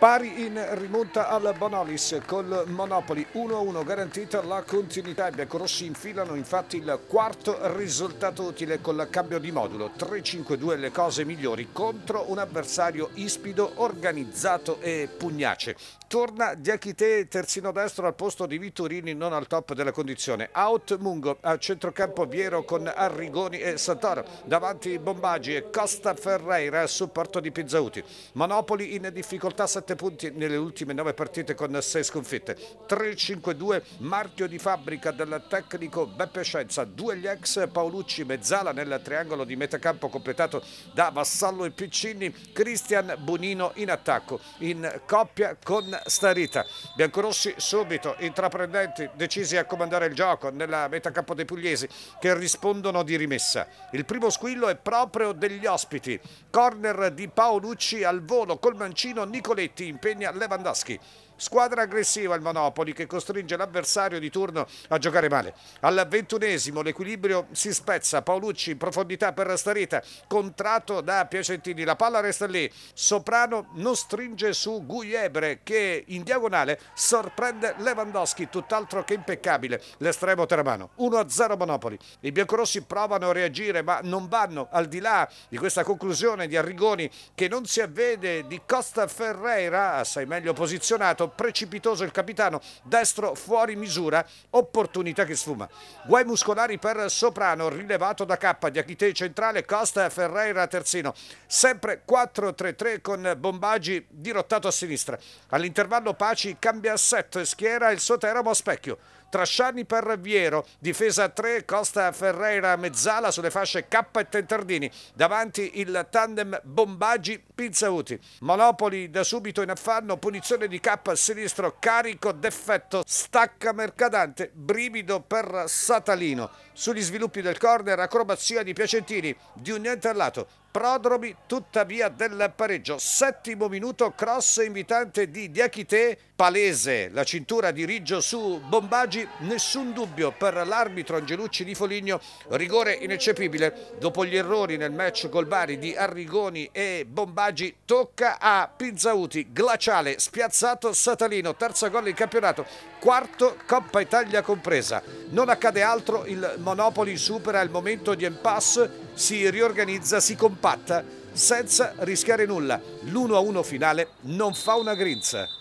Pari in rimonta al Bonolis col Monopoli 1-1 garantita la continuità. I biancorossi infilano infatti il quarto risultato utile col cambio di modulo 3-5-2 le cose migliori contro un avversario ispido, organizzato e pugnace. Torna Diachite terzino destro al posto di Viturini non al top della condizione. Out Mungo a centrocampo Viero con Arrigoni e Santoro. Davanti Bombaggi e Costa Ferreira a supporto di Pizzauti. Monopoli in difficoltà settimana 7 punti nelle ultime 9 partite con 6 sconfitte. 3-5-2 marchio di fabbrica del tecnico Beppe Scienza, due gli ex Paolucci Mezzala nel triangolo di metacampo completato da Vassallo e Piccini, Cristian Bonino in attacco in coppia con Starita. Biancorossi subito intraprendenti, decisi a comandare il gioco nella metacampo dei pugliesi che rispondono di rimessa. Il primo squillo è proprio degli ospiti. Corner di Paolucci al volo col mancino Nicoletti Spalletti impegna Lewandowski. Squadra aggressiva il Monopoli che costringe l'avversario di turno a giocare male. Al ventunesimo l'equilibrio si spezza. Paolucci in profondità per la Starita, contratto da Piacentini. La palla resta lì. Soprano non stringe su Gugliebre che in diagonale sorprende Lewandowski, tutt'altro che impeccabile. L'estremo teramano 1-0 Monopoli. I biancorossi provano a reagire, ma non vanno al di là di questa conclusione di Arrigoni che non si avvede di Costa Ferreira, assai meglio posizionato precipitoso il capitano, destro fuori misura, opportunità che sfuma. Guai muscolari per Soprano, rilevato da K, Diachite centrale, Costa Ferreira terzino. Sempre 4-3-3 con Bombaggi dirottato a sinistra. All'intervallo Paci cambia assetto e schiera il suo Teramo a specchio. Trasciani per Viero, difesa 3, Costa Ferreira mezzala sulle fasce K e Tentardini, davanti il tandem Bombaggi-Pizzauti. Monopoli da subito in affanno, punizione di K sinistro carico d'effetto, stacca Mercadante, brivido per Satalino. Sugli sviluppi del corner, acrobazia di Piacentini, di un niente al lato, prodromi tuttavia del pareggio. Settimo minuto, cross invitante di Diachite, palese la cintura di Riggio su Bombaggi, nessun dubbio per l'arbitro Angelucci di Foligno, rigore ineccepibile. Dopo gli errori nel match col Bari di Arrigoni e Bombaggi, tocca a Pizzauti, glaciale, spiazzato Satalino, terzo gol in campionato, quarto Coppa Italia compresa. Non accade altro, il Monopoli supera il momento di impasse, si riorganizza, si completa compatta senza rischiare nulla. L'1-1 finale non fa una grinza.